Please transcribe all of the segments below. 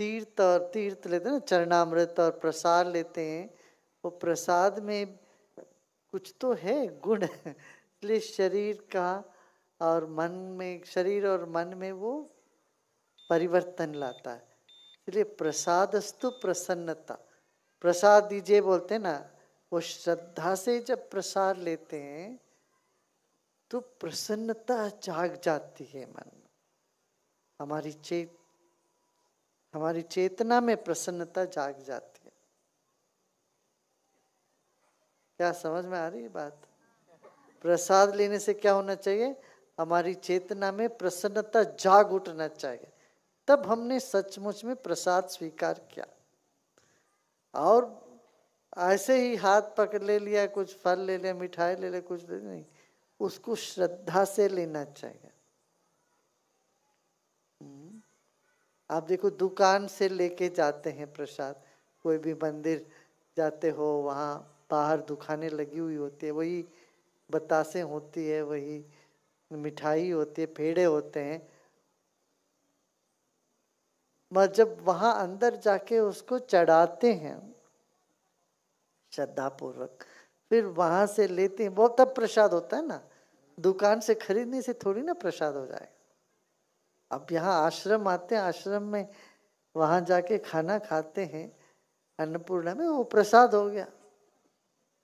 तीर्थ और तीर्थ लेते हैं ना चरणामृत और प्रसाद लेते हैं वो प्रसाद में कुछ तो है गुण इसलिए शरीर का और मन में शरीर और मन में वो परिवर्तन लाता है इसलिए प्रसादस्तु प्रसन्नता प्रसाद दीजिए बोलते ना वो श्रद्धा से जब प्रसाद लेते हैं तो प्रसन्नता जाग जाती है मन में हमारी चेत हमारी चेतना में प्रसन्नता जाग जाती है क्या समझ में आ रही है बात प्रसाद लेने से क्या होना चाहिए हमारी चेतना में प्रसन्नता जाग उठना चाहिए तब हमने सचमुच में प्रसाद स्वीकार किया और ऐसे ही हाथ पकड़ ले लिया कुछ फल ले लिया मिठाई ले लिया कुछ नहीं उसको श्रद्धा से लेना चाहिए आप देखो दुकान से लेके जाते हैं प्रसाद कोई भी मंदिर जाते हो वहाँ बाहर दुकानें लगी हुई होती है वही बतासें होती है वही मिठाई होती है फेड़े होते हैं मगर जब वहाँ अंदर जाके उसको चढ़ाते हैं श्रद्धा पूर्वक फिर वहाँ से लेते हैं बहुत तब प्रसाद होता है ना दुकान से खरीदने से थोड़ी ना प्रसाद हो जाएगा अब यहाँ आश्रम आते हैं आश्रम में वहाँ जाके खाना खाते हैं अन्नपूर्णा में वो प्रसाद हो गया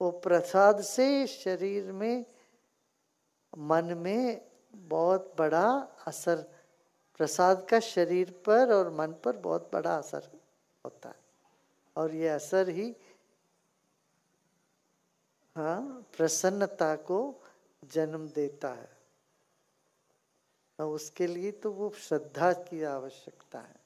वो प्रसाद से शरीर में मन में बहुत बड़ा असर प्रसाद का शरीर पर और मन पर बहुत बड़ा असर होता है और ये असर ही हाँ प्रसन्नता को जन्म देता है उसके लिए तो वो श्रद्धा की आवश्यकता है